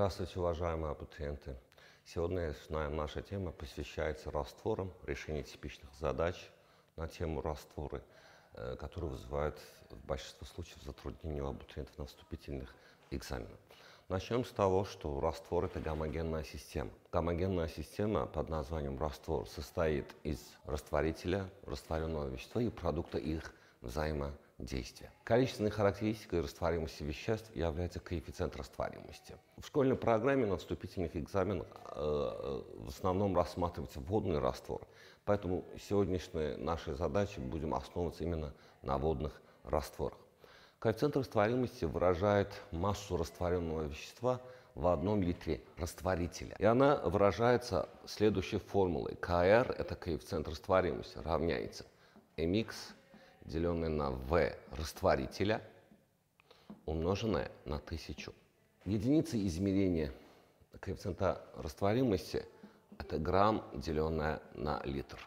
Здравствуйте, уважаемые абитуриенты. Сегодня наша тема посвящается растворам, решению типичных задач на тему растворы, э, которые вызывают в большинстве случаев затруднения у абитуриентов на вступительных экзаменах. Начнем с того, что раствор – это гомогенная система. Гомогенная система под названием раствор состоит из растворителя, растворенного вещества и продукта их взаимодействия действия. Количественной характеристикой растворимости веществ является коэффициент растворимости. В школьной программе на вступительных экзаменах э, э в основном рассматривается водный раствор, поэтому сегодняшние наши задачи будем основываться именно на водных растворах. Коэффициент растворимости выражает массу растворенного вещества в одном литре растворителя. И она выражается следующей формулой. КР – это коэффициент растворимости, равняется mx деленное на V растворителя, умноженное на 1000. Единицы измерения коэффициента растворимости – это грамм, деленное на литр.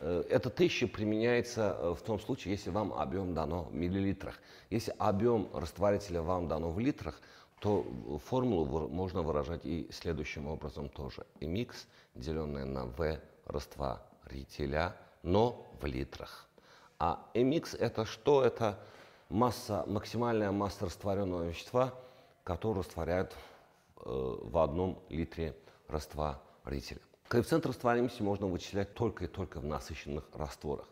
Э, эта тысяча применяется э, в том случае, если вам объем дано в миллилитрах. Если объем растворителя вам дано в литрах, то э, формулу можно выражать и следующим образом тоже. И Микс деленное на v растворителя, но в литрах. А MX это что? Это масса, максимальная масса растворенного вещества, которую растворяют э, в одном литре растворителя. Коэффициент растворимости можно вычислять только и только в насыщенных растворах.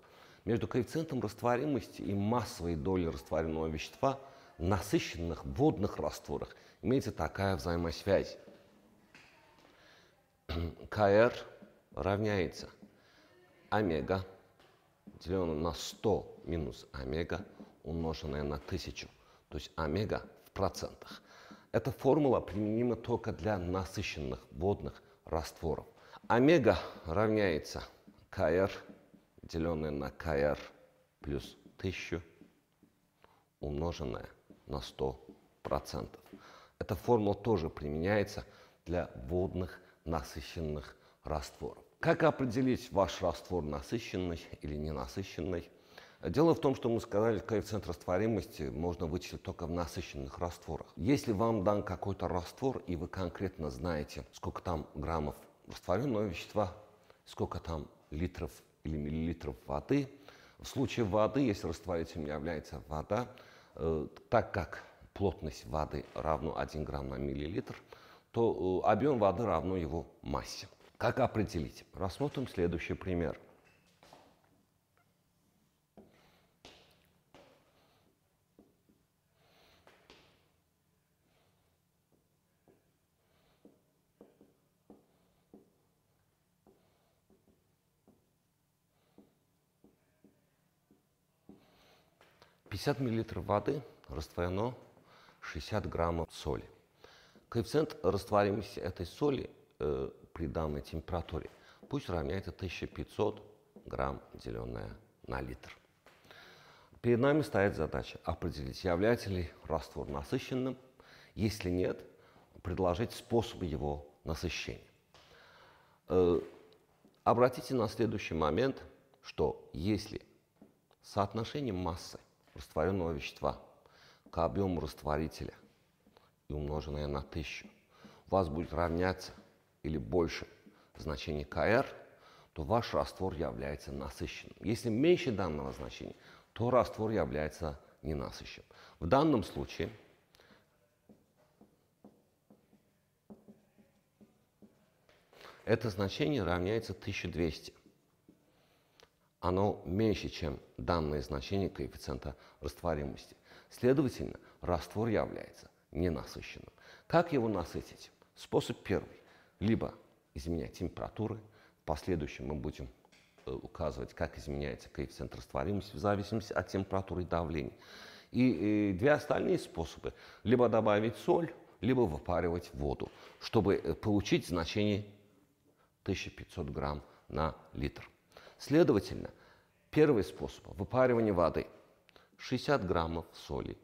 Между коэффициентом растворимости и массовой долей растворенного вещества в насыщенных водных растворах имеется такая взаимосвязь. КР равняется омега деленное на 100 минус омега, умноженное на 1000, то есть омега в процентах. Эта формула применима только для насыщенных водных растворов. Омега равняется КР, деленное на КР плюс 1000, умноженное на 100%. Эта формула тоже применяется для водных насыщенных растворов. Как определить ваш раствор насыщенный или ненасыщенный? Дело в том, что мы сказали, коэффициент растворимости можно вычислить только в насыщенных растворах. Если вам дан какой-то раствор, и вы конкретно знаете, сколько там граммов растворенного вещества, сколько там литров или миллилитров воды, в случае воды, если растворителем является вода, э, так как плотность воды равна 1 грамм на миллилитр, то э, объем воды равно его массе. Как определить? Рассмотрим следующий пример. Пятьдесят миллилитров воды растворено 60 граммов соли. Коэффициент растворимости этой соли Э, при данной температуре. Пусть равняет 1500 грамм, деленное на литр. Перед нами стоит задача определить, является ли раствор насыщенным. Если нет, предложить способ его насыщения. Э, обратите на следующий момент, что если соотношение массы растворенного вещества к объему растворителя и умноженное на 1000 у вас будет равняться или больше значения КР, то ваш раствор является насыщенным. Если меньше данного значения, то раствор является ненасыщенным. В данном случае это значение равняется 1200. Оно меньше, чем данное значение коэффициента растворимости. Следовательно, раствор является ненасыщенным. Как его насытить? Способ первый либо изменять температуры. В последующем мы будем э, указывать, как изменяется коэффициент растворимости в зависимости от температуры и давления. И, и э, две остальные способы – либо добавить соль, либо выпаривать воду, чтобы э, получить значение 1500 грамм на литр. Следовательно, первый способ – выпаривание воды. 60 граммов соли,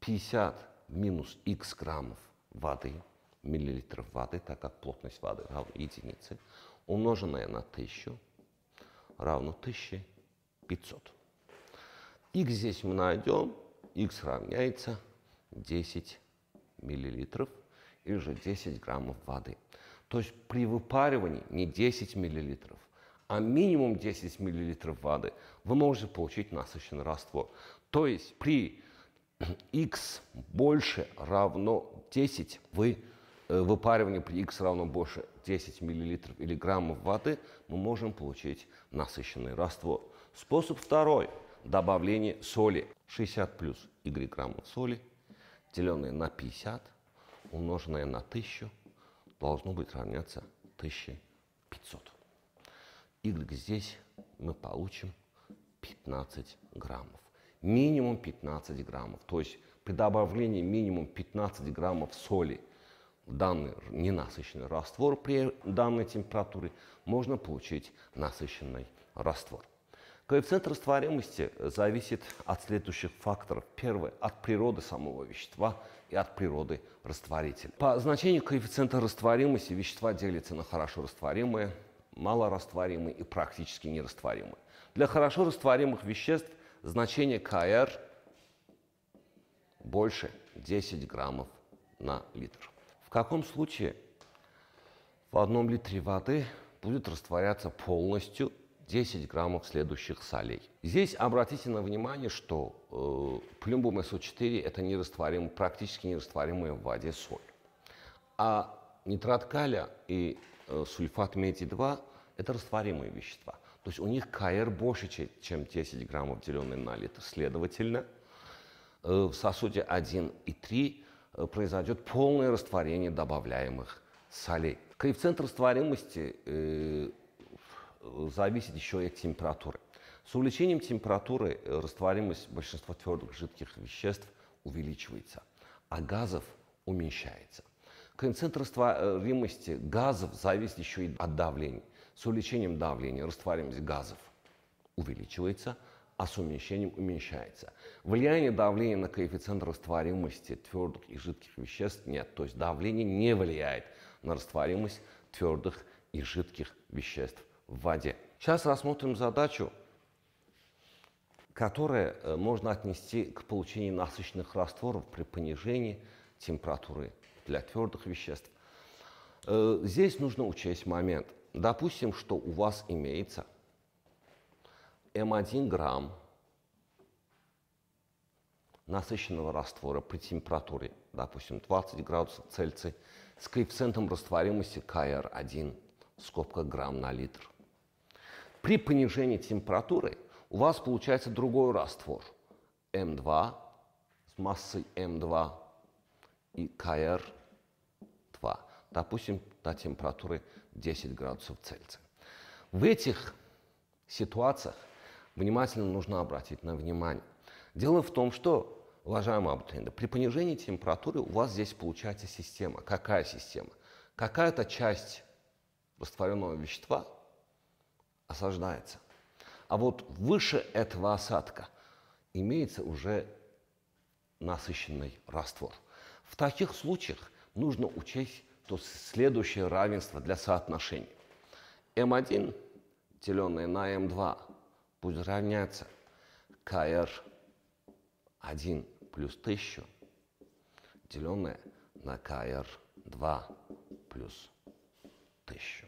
50 минус x граммов воды – миллилитров воды, так как плотность воды равна единице, умноженная на 1000 равно 1500. Х здесь мы найдем, х равняется 10 миллилитров или же 10 граммов воды. То есть при выпаривании не 10 миллилитров, а минимум 10 миллилитров воды вы можете получить насыщенный раствор. То есть при x больше равно 10 вы Э, выпаривания при x равно больше 10 мл или граммов воды мы можем получить насыщенный раствор. Способ второй – добавление соли. 60 плюс y граммов соли, деленное на 50, умноженное на 1000, должно быть равняться 1500. Y здесь мы получим 15 граммов. Минимум 15 граммов. То есть при добавлении минимум 15 граммов соли – данный ненасыщенный раствор при данной температуре, можно получить насыщенный раствор. Коэффициент растворимости э, зависит от следующих факторов. Первое – от природы самого вещества и от природы растворителя. По значению коэффициента растворимости вещества делятся на хорошо растворимые, малорастворимые и практически нерастворимые. Для хорошо растворимых веществ значение КР больше 10 граммов на литр. В каком случае в одном литре воды будет растворяться полностью 10 граммов следующих солей. Здесь обратите на внимание, что э, плюмбум СО4 – это нерастворим, практически нерастворимая в воде соль. А нитрат калия и э, сульфат меди-2 – это растворимые вещества. То есть у них КР больше, чем 10 граммов, деленное на литр. Следовательно, э, в сосуде 1 и 3 Э, произойдет полное растворение добавляемых солей. Коэффициент растворимости э, зависит еще и от температуры. С увеличением температуры э, растворимость большинства твердых жидких веществ увеличивается, а газов уменьшается. Коэффициент растворимости газов зависит еще и от давления. С увеличением давления растворимость газов увеличивается – а с умещением уменьшается. Влияние давления на коэффициент растворимости твердых и жидких веществ нет. То есть давление не влияет на растворимость твердых и жидких веществ в воде. Сейчас рассмотрим задачу, которая э, можно отнести к получению насыщенных растворов при понижении температуры для твердых веществ. Э, здесь нужно учесть момент. Допустим, что у вас имеется М1 грамм насыщенного раствора при температуре, допустим, 20 градусов Цельсия с коэффициентом растворимости КР1, скобка грамм на литр. При понижении температуры у вас получается другой раствор М2 с массой М2 и КР2, допустим, до температуры 10 градусов Цельсия. В этих ситуациях внимательно нужно обратить на внимание. Дело в том, что, уважаемые абитуриенты, при понижении температуры у вас здесь получается система. Какая система? Какая-то часть растворенного вещества осаждается. А вот выше этого осадка имеется уже насыщенный раствор. В таких случаях нужно учесть то следующее равенство для соотношений. М1, деленное на М2, будет равняться КР1 плюс 1000, деленное на КР2 плюс 1000.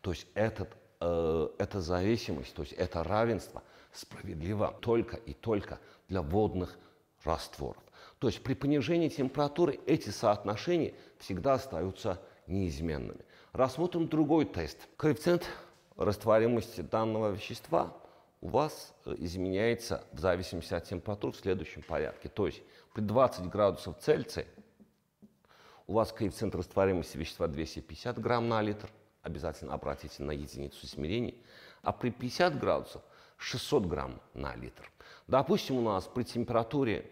То есть этот, э, эта зависимость, то есть это равенство справедливо только и только для водных растворов. То есть при понижении температуры эти соотношения всегда остаются неизменными. Рассмотрим другой тест. Коэффициент растворимости данного вещества у вас э, изменяется в зависимости от температуры в следующем порядке. То есть при 20 градусов Цельсия у вас коэффициент растворимости вещества 250 грамм на литр, обязательно обратите на единицу измерений, а при 50 градусов 600 грамм на литр. Допустим, у нас при температуре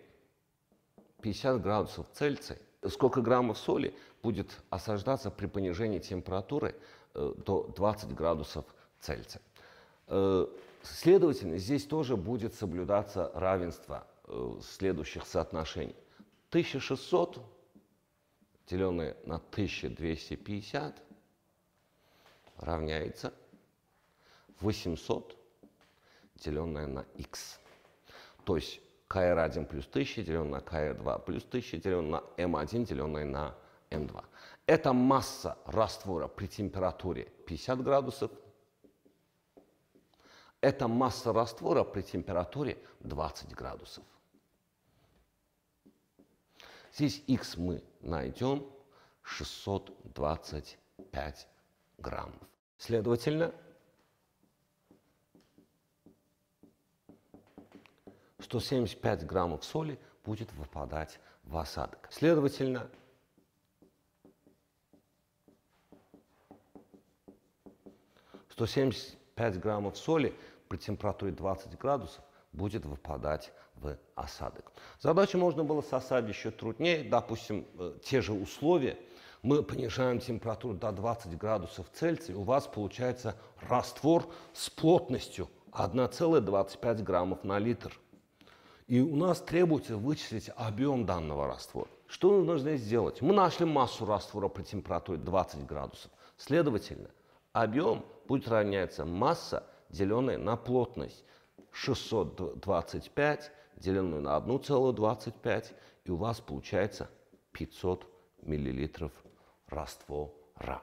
50 градусов Цельсия сколько граммов соли будет осаждаться при понижении температуры э, до 20 градусов Цельсия. Э, следовательно, здесь тоже будет соблюдаться равенство э, следующих соотношений. 1600 деленное на 1250 равняется 800 деленное на x. То есть kr1 плюс 1000 эм деленное на kr2 плюс эм 1000 деленное на m1 деленное на m2. Это масса раствора при температуре 50 градусов это масса раствора при температуре 20 градусов. Здесь х мы найдем 625 граммов. Следовательно, 175 граммов соли будет выпадать в осадок. Следовательно, сто семьдесят граммов соли при температуре 20 градусов будет выпадать в осадок. Задачу можно было сосать еще труднее. Допустим, э, те же условия. Мы понижаем температуру до 20 градусов Цельсия, у вас получается раствор с плотностью 1,25 граммов на литр. И у нас требуется вычислить объем данного раствора. Что нужно сделать? Мы нашли массу раствора при температуре 20 градусов. Следовательно, объем будет равняться масса деленное на плотность. 625 деленное на 1,25, и у вас получается 500 миллилитров раствора.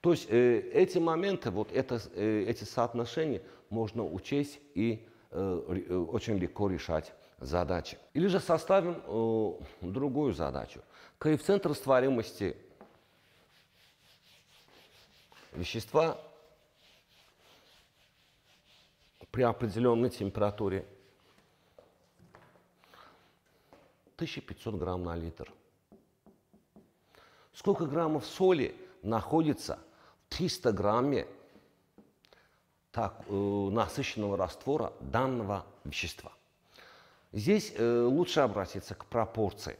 То есть э, эти моменты, вот это, э, эти соотношения можно учесть и э, э очень легко решать задачи. Или же составим э, другую задачу. Коэффициент растворимости вещества при определенной температуре 1500 грамм на литр. Сколько граммов соли находится в 300 грамме так, э, насыщенного раствора данного вещества? Здесь э, лучше обратиться к пропорции.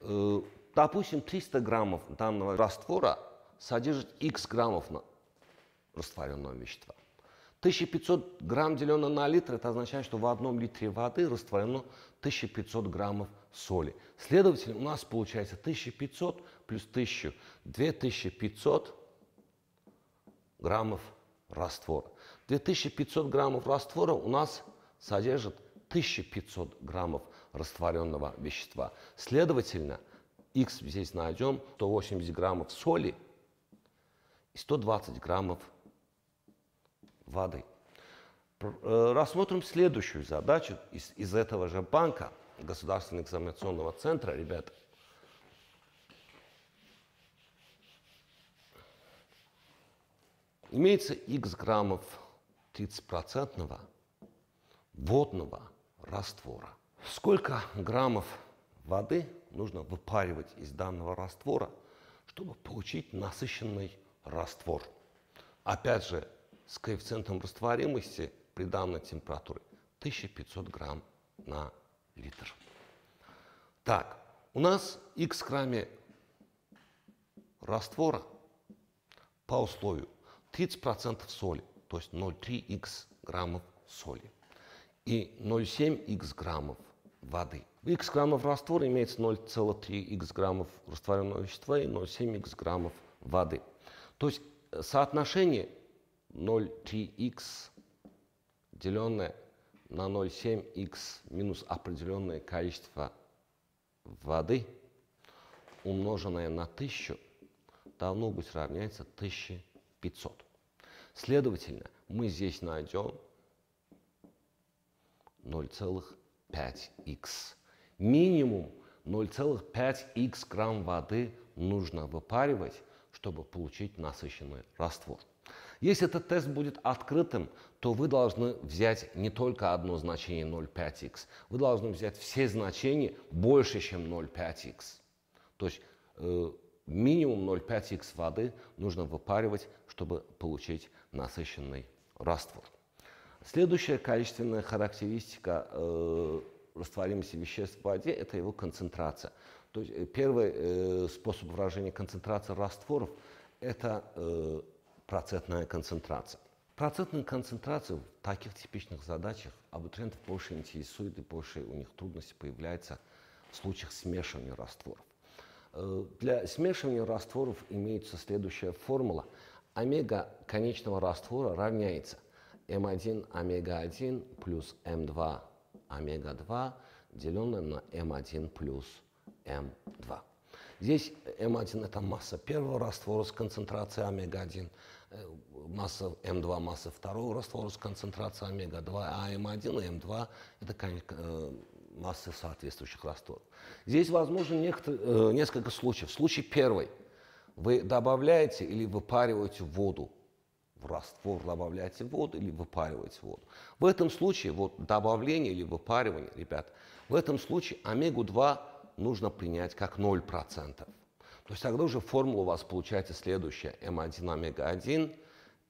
Э, допустим, 300 граммов данного раствора содержит x граммов растворенного вещества. 1500 грамм делено на литр, это означает, что в одном литре воды растворено 1500 граммов соли. Следовательно, у нас получается 1500 плюс 1000, 2500 граммов раствора. 2500 граммов раствора у нас содержит 1500 граммов растворенного вещества. Следовательно, х здесь найдем 180 граммов соли и 120 граммов воды. Э, рассмотрим следующую задачу из, из этого же банка, Государственного экзаменационного центра, ребята. Имеется x граммов 30% водного раствора. Сколько граммов воды нужно выпаривать из данного раствора, чтобы получить насыщенный раствор? Опять же, с коэффициентом растворимости при данной температуре 1500 грамм на литр. Так, у нас x грамме раствора по условию 30% соли, то есть 03 x граммов соли и 07 x граммов воды. В x граммов раствора имеется 03 x граммов растворенного вещества и 07 x граммов воды. То есть э, соотношение 0,3х, деленное на 0,7х минус определенное количество воды, умноженное на 1000, должно быть равняется 1500. Следовательно, мы здесь найдем 0,5х. Минимум 0,5х грамм воды нужно выпаривать, чтобы получить насыщенный раствор. Если этот тест будет открытым, то вы должны взять не только одно значение 0,5x, вы должны взять все значения больше, чем 0,5x. То есть э, минимум 0,5x воды нужно выпаривать, чтобы получить насыщенный раствор. Следующая количественная характеристика э, растворимости веществ в воде – это его концентрация. То есть э, первый э, способ выражения концентрации растворов – это э, процентная концентрация. Процентную концентрацию в таких типичных задачах абитуриентов больше интересует и больше у них трудности появляется в случаях смешивания растворов. Э, для смешивания растворов имеется следующая формула. Омега конечного раствора равняется М1 эм омега-1 плюс М2 эм омега-2 деленное на М1 эм плюс М2. Здесь э, М1 – это масса первого раствора с концентрацией омега-1, э, масса М2 – масса второго раствора с концентрацией омега-2, а М1 и М2 – это э, массы соответствующих растворов. Здесь возможно несколько случаев. Случай первый. Вы добавляете или выпариваете воду в раствор добавляете воду или выпариваете воду. В этом случае вот добавление или выпаривание, ребят, в этом случае омегу-2 нужно принять как 0%. То есть тогда уже формула у вас получается следующая. М1 омега-1,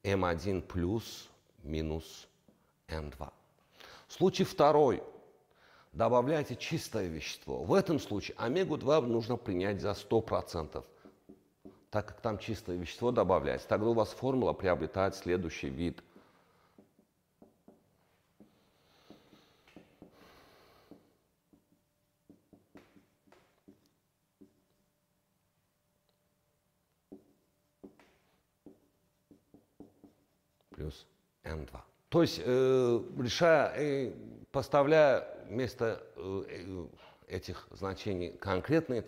М1 плюс минус М2. Случай второй. Добавляйте чистое вещество. В этом случае омегу-2 нужно принять за 100%, так как там чистое вещество добавляется. Тогда у вас формула приобретает следующий вид – плюс n 2 То есть, э, решая, э, поставляя вместо э, э этих значений конкретные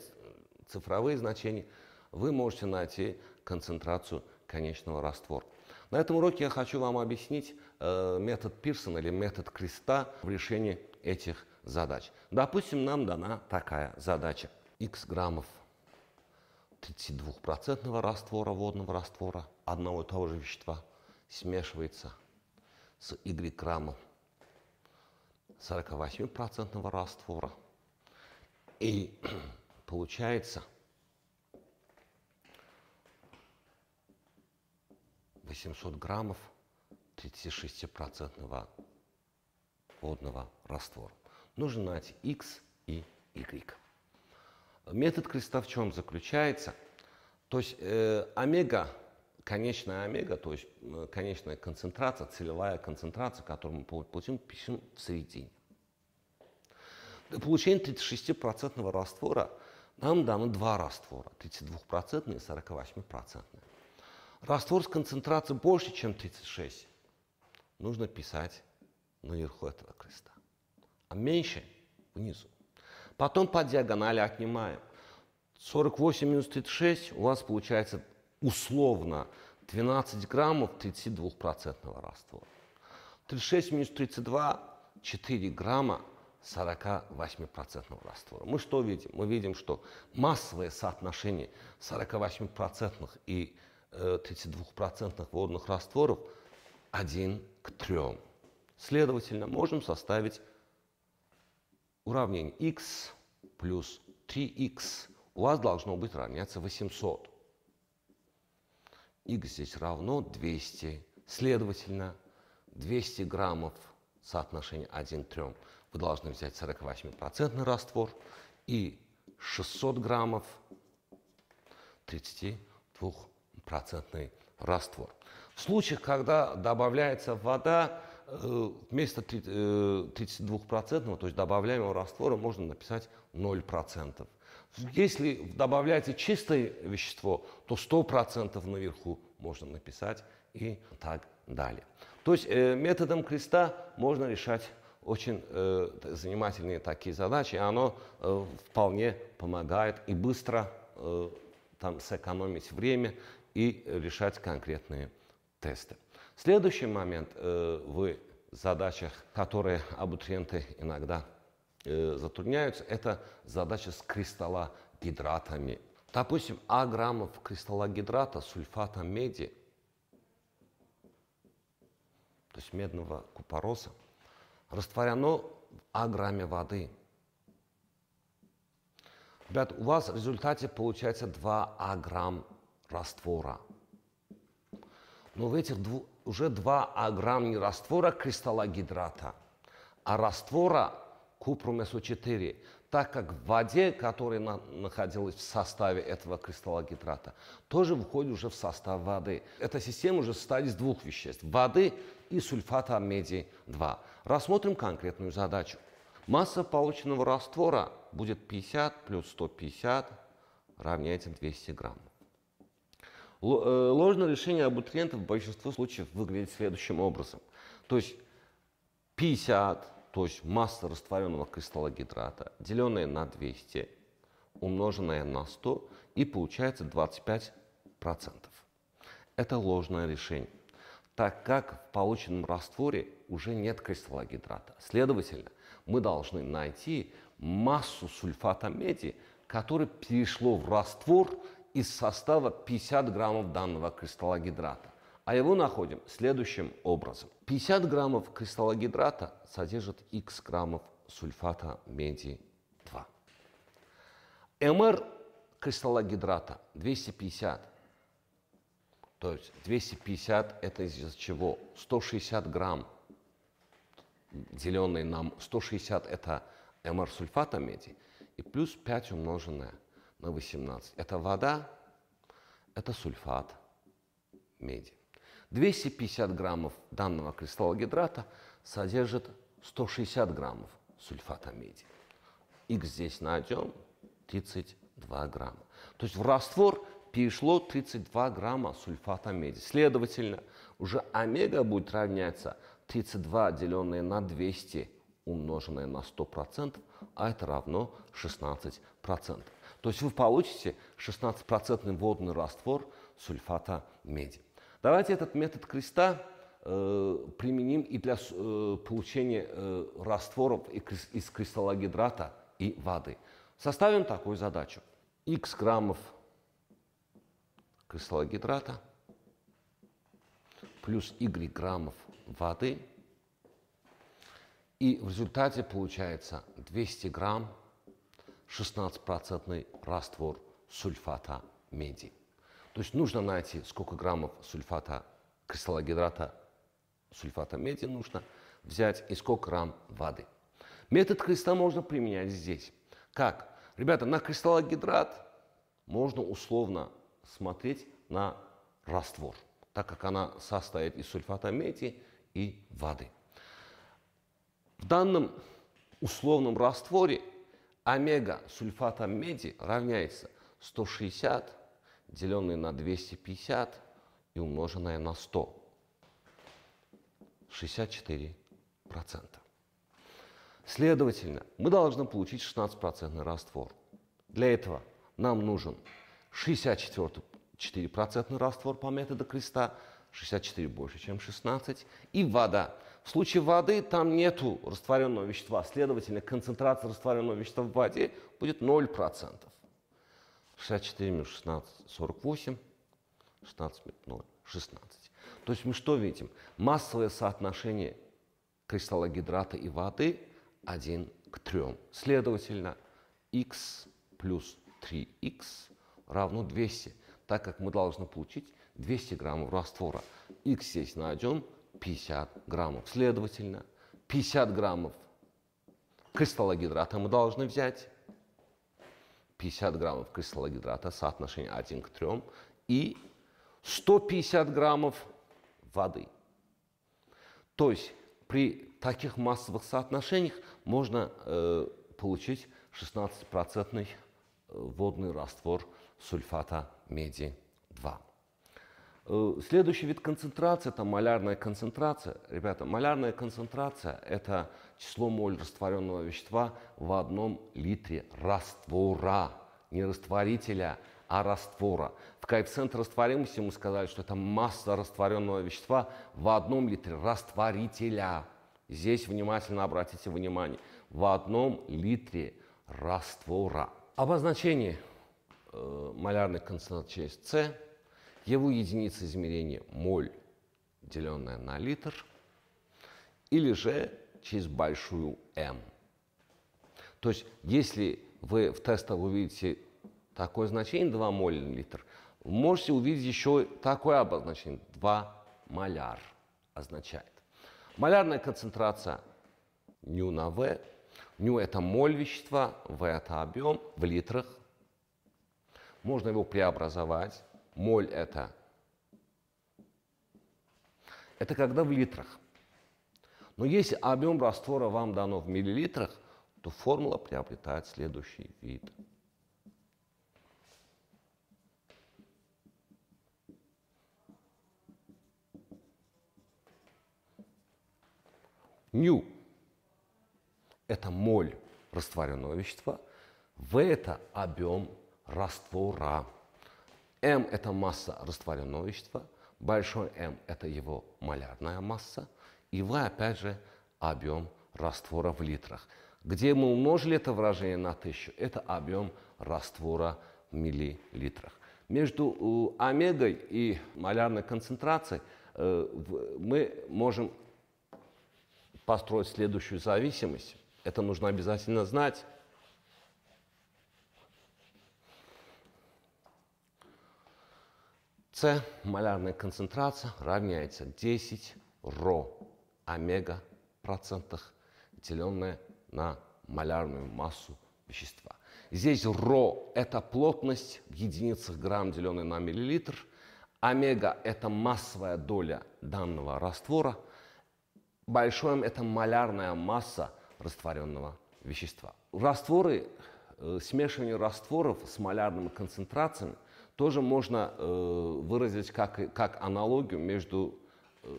цифровые значения, вы можете найти концентрацию конечного раствора. На этом уроке я хочу вам объяснить э, метод Пирсона или метод креста в решении этих задач. Допустим, нам дана такая задача. X граммов 32% раствора, водного раствора одного и того же вещества смешивается с Y-граммом 48% раствора. И получается 800 граммов 36% водного раствора. Нужно найти X и Y. Метод креста в чем заключается? То есть э, омега конечная омега, то есть конечная концентрация, целевая концентрация, которую мы получим, пишем в середине. Для получения 36% раствора нам даны два раствора, 32% и 48%. Раствор с концентрацией больше, чем 36, нужно писать наверху этого креста, а меньше внизу. Потом по диагонали отнимаем. 48 минус 36 у вас получается условно 12 граммов 32% раствора. 36 минус 32 – 4 грамма 48% раствора. Мы что видим? Мы видим, что массовое соотношение 48% и 32% э, водных растворов 1 к 3. Следовательно, можем составить уравнение x плюс 3x. У вас должно быть равняться 800 x здесь равно 200. Следовательно, 200 граммов соотношение 1 к 3 вы должны взять 48% раствор и 600 граммов 32% раствор. В случаях, когда добавляется вода, э, вместо 32%, э, то есть добавляемого раствора, можно написать 0%. Если добавляете чистое вещество, то 100% наверху можно написать и так далее. То есть э, методом креста можно решать очень э, занимательные такие задачи, и оно э, вполне помогает и быстро э, там сэкономить время и решать конкретные тесты. Следующий момент э, в задачах, которые абитуриенты иногда Э, затрудняются, это задача с кристаллогидратами. Допустим, А граммов кристаллогидрата сульфата меди, то есть медного купороса, растворено в А грамме воды. Ребят, у вас в результате получается 2 А грамм раствора. Но в этих дву, уже 2 А грамм не раствора кристаллогидрата, а раствора купрумесу 4, так как в воде, которая на, находилась в составе этого кристаллогидрата, тоже входит уже в состав воды. Эта система уже состоит из двух веществ – воды и сульфата меди-2. Рассмотрим конкретную задачу. Масса полученного раствора будет 50 плюс 150 равняется 200 грамм. Э, ложное решение абутриентов в большинстве случаев выглядит следующим образом. То есть 50 то есть масса растворенного кристаллогидрата, деленная на 200, умноженная на 100 и получается 25%. Это ложное решение, так как в полученном растворе уже нет кристаллогидрата. Следовательно, мы должны найти массу сульфата меди, которое перешло в раствор из состава 50 граммов данного кристаллогидрата. А его находим следующим образом. 50 граммов кристаллогидрата содержит x граммов сульфата меди-2. МР кристаллогидрата 250. То есть 250 это из чего? 160 грамм, деленный нам 160 это МР сульфата меди, и плюс 5 умноженное на 18. Это вода, это сульфат меди. 250 граммов данного кристаллогидрата содержит 160 граммов сульфата меди. Их здесь найдем 32 грамма. То есть в раствор перешло 32 грамма сульфата меди. Следовательно, уже омега будет равняться 32, деленное на 200, умноженное на 100%, а это равно 16%. То есть вы получите 16% водный раствор сульфата меди. Давайте этот метод креста э, применим и для э, получения э, растворов из кристаллогидрата и воды. Составим такую задачу. X граммов кристаллогидрата плюс Y граммов воды. И в результате получается 200 грамм 16% раствор сульфата меди. То есть нужно найти, сколько граммов сульфата, кристаллогидрата сульфата меди нужно взять и сколько грамм воды. Метод креста можно применять здесь. Как? Ребята, на кристаллогидрат можно условно смотреть на раствор, так как она состоит из сульфата меди и воды. В данном условном растворе омега сульфата меди равняется 160 деленное на 250 и умноженное на 100. 64%. Следовательно, мы должны получить 16% раствор. Для этого нам нужен 64% раствор по методу креста, 64 больше, чем 16, и вода. В случае воды там нету растворенного вещества, следовательно, концентрация растворенного вещества в воде будет 0%. 64 минус 16, 48, 16 минус 0, 16. То есть мы что видим? Массовое соотношение кристаллогидрата и воды 1 к 3. Следовательно, x плюс 3x равно 200, так как мы должны получить 200 граммов раствора. x здесь найдем 50 граммов. Следовательно, 50 граммов кристаллогидрата мы должны взять 50 граммов кристаллогидрата, соотношение 1 к 3, и 150 граммов воды. То есть при таких массовых соотношениях можно э, получить 16% э, водный раствор сульфата меди-2. Э, следующий вид концентрации – это малярная концентрация. Ребята, малярная концентрация – это число моль растворенного вещества в одном литре раствора, не растворителя, а раствора. В коэффициент растворимости мы сказали, что это масса растворенного вещества в одном литре растворителя. Здесь внимательно обратите внимание. В одном литре раствора. Обозначение э, малярной концентрации С его единица измерения моль, деленная на литр, или же через большую М. То есть, если вы в тестах увидите такое значение 2 моль на литр, можете увидеть еще такое обозначение 2 маляр означает. Малярная концентрация ню на В. Ню – это моль вещества, В – это объем в литрах. Можно его преобразовать моль это? Это когда в литрах. Но если объем раствора вам дано в миллилитрах, то формула приобретает следующий вид. Ню – это моль растворенного вещества, В – это объем раствора. М – это масса растворенного вещества, большой М – это его малярная масса, и В, опять же, объем раствора в литрах. Где мы умножили это выражение на тысячу? Это объем раствора в миллилитрах. Между омегой и малярной концентрацией э, мы можем построить следующую зависимость. Это нужно обязательно знать. С малярная концентрация равняется 10 ро омега процентах, деленное на малярную массу вещества. Здесь ро – это плотность в единицах грамм, деленной на миллилитр. Омега – это массовая доля данного раствора. Большое – это малярная масса растворенного вещества. Растворы, э, смешивание растворов с малярными концентрациями – тоже можно э, выразить как, как аналогию между э,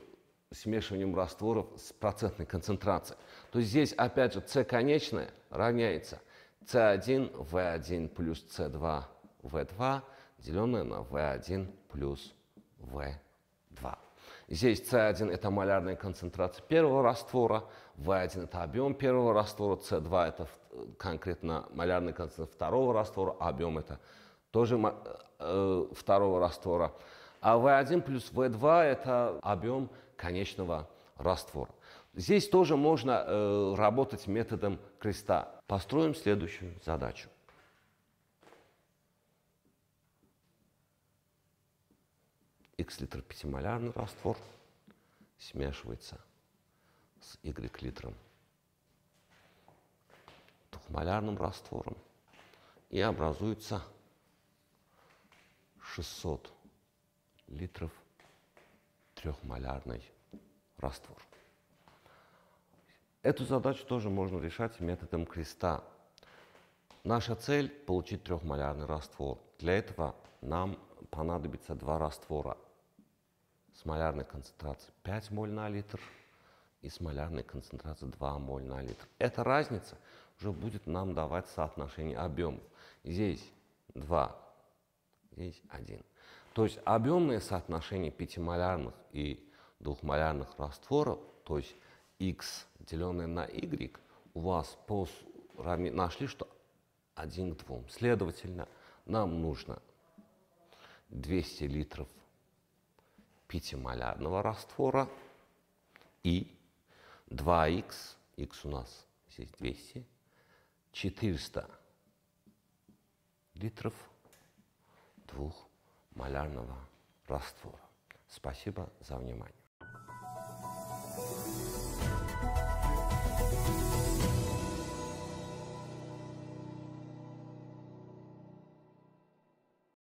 смешиванием растворов с процентной концентрацией. То есть здесь опять же c конечное равняется c 1 v 1 плюс c 2 v 2 деленное на v 1 плюс v 2 Здесь c – это малярная концентрация первого раствора, v – это объем первого раствора, c – это э, конкретно малярная концентрация второго раствора, а объем – это тоже э, второго раствора. А v 1 плюс v – это объем конечного раствора. Здесь тоже можно э, работать методом креста. Построим следующую задачу. X-литр пятимолярный раствор смешивается с Y-литром двухмолярным раствором и образуется 600 литров трехмолярный раствор. Эту задачу тоже можно решать методом креста. Наша цель – получить трехмолярный раствор. Для этого нам понадобится два раствора с малярной концентрацией 5 моль на литр и с малярной концентрацией 2 моль на литр. Эта разница уже будет нам давать соотношение объемов. Здесь 2 здесь один. То есть объемное соотношение пятимолярных и двухмолярных растворов, то есть x, деленное на y, у вас по, равни, нашли, что 1 к 2. Следовательно, нам нужно 200 литров пятимолярного раствора и 2х, х у нас здесь 200, 400 литров двух малярного раствора. Спасибо за внимание.